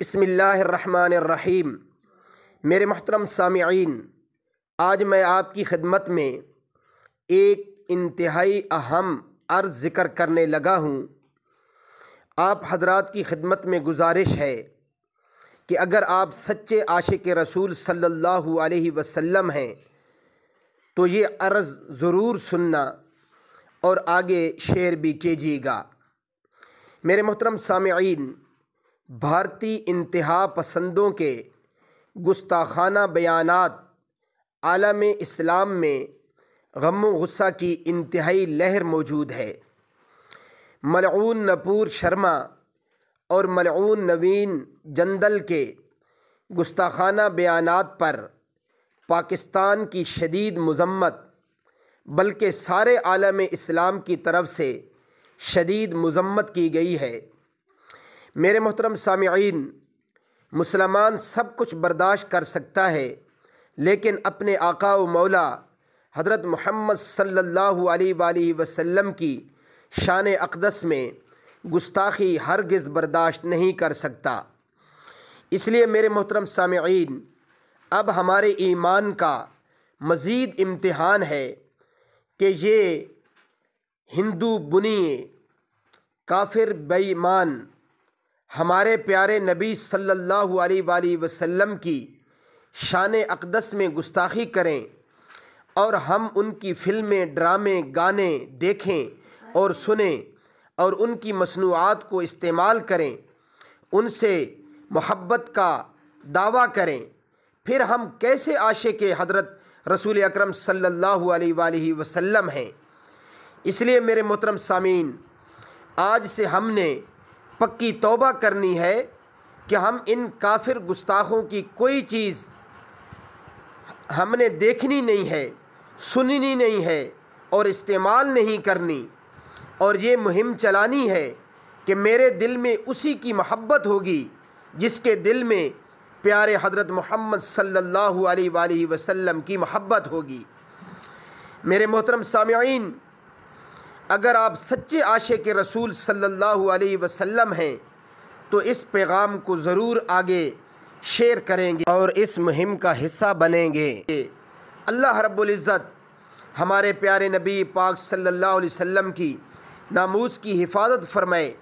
बसमीम मेरे महतरम सामीन आज मैं आपकी खिदमत में एक इंतहाई अहम अर्ज़ ज़िक्र करने लगा हूँ आप हजरात की खिदमत में गुजारिश है कि अगर आप सच्चे आशिक रसूल सल्लल्लाहु अलैहि वसल्लम हैं तो ये अर्ज़ ज़रूर सुनना और आगे शेयर भी कीजिएगा मेरे मोहतरम सामीन भारतीय इंतहा पसंदों के गुस्ताखाना बयान आलम इस्लाम में गम गुस्सा की इंतहाई लहर मौजूद है मलून नपूर शर्मा और मलून नवीन जंदल के गुस्ताखाना बयान पर पाकिस्तान की शदीद मजम्मत बल्कि सारे आलम इस्लाम की तरफ से शदीद मजम्मत की गई है मेरे मोहतरम सामीन मुसलमान सब कुछ बर्दाश्त कर सकता है लेकिन अपने आका व मौला हज़रत मोहम्मद सल्लल्लाहु अलैहि वसल्लम की शान अकदस में गुस्ताखी हरगिज़ बर्दाश्त नहीं कर सकता इसलिए मेरे मोहतरम सामीन अब हमारे ईमान का मज़ीद इम्तहान है कि ये हिंदू बुनिए काफिर बेईमान हमारे प्यारे नबी सल्लल्लाहु अलैहि वसल्लम की शान अकदस में गुस्ताखी करें और हम उनकी फ़िल्में ड्रामे गाने देखें और सुने और उनकी मसनूआत को इस्तेमाल करें उनसे मोहब्बत का दावा करें फिर हम कैसे आशे के हजरत रसूल अकरम सल्लल्लाहु अलैहि वसल्लम हैं इसलिए मेरे मोहतरम सामीन आज से हमने पक्की तोबा करनी है कि हम इन काफिर गुस्ताखों की कोई चीज़ हमने देखनी नहीं है सुननी नहीं है और इस्तेमाल नहीं करनी और ये मुहिम चलानी है कि मेरे दिल में उसी की महब्बत होगी जिसके दिल में प्यारे हजरत मोहम्मद सल्लल्लाहु अलैहि वसल्लम की महब्बत होगी मेरे मोहतरम सामयाइन अगर आप सच्चे आशे के रसूल सल्लल्लाहु अलैहि वसल्लम हैं तो इस पैगाम को ज़रूर आगे शेयर करेंगे और इस मुहिम का हिस्सा बनेंगे अल्लाह रब्ज़त हमारे प्यारे नबी पाक सल्लल्लाहु अलैहि वसल्लम की नामूस की हिफाजत फरमाए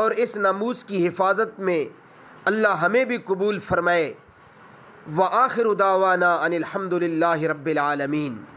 और इस नामूस की हिफाजत में अल्लाह हमें भी कबूल फरमाए व आखिर उदावाना अनिलहमदिल्ला रबालमीन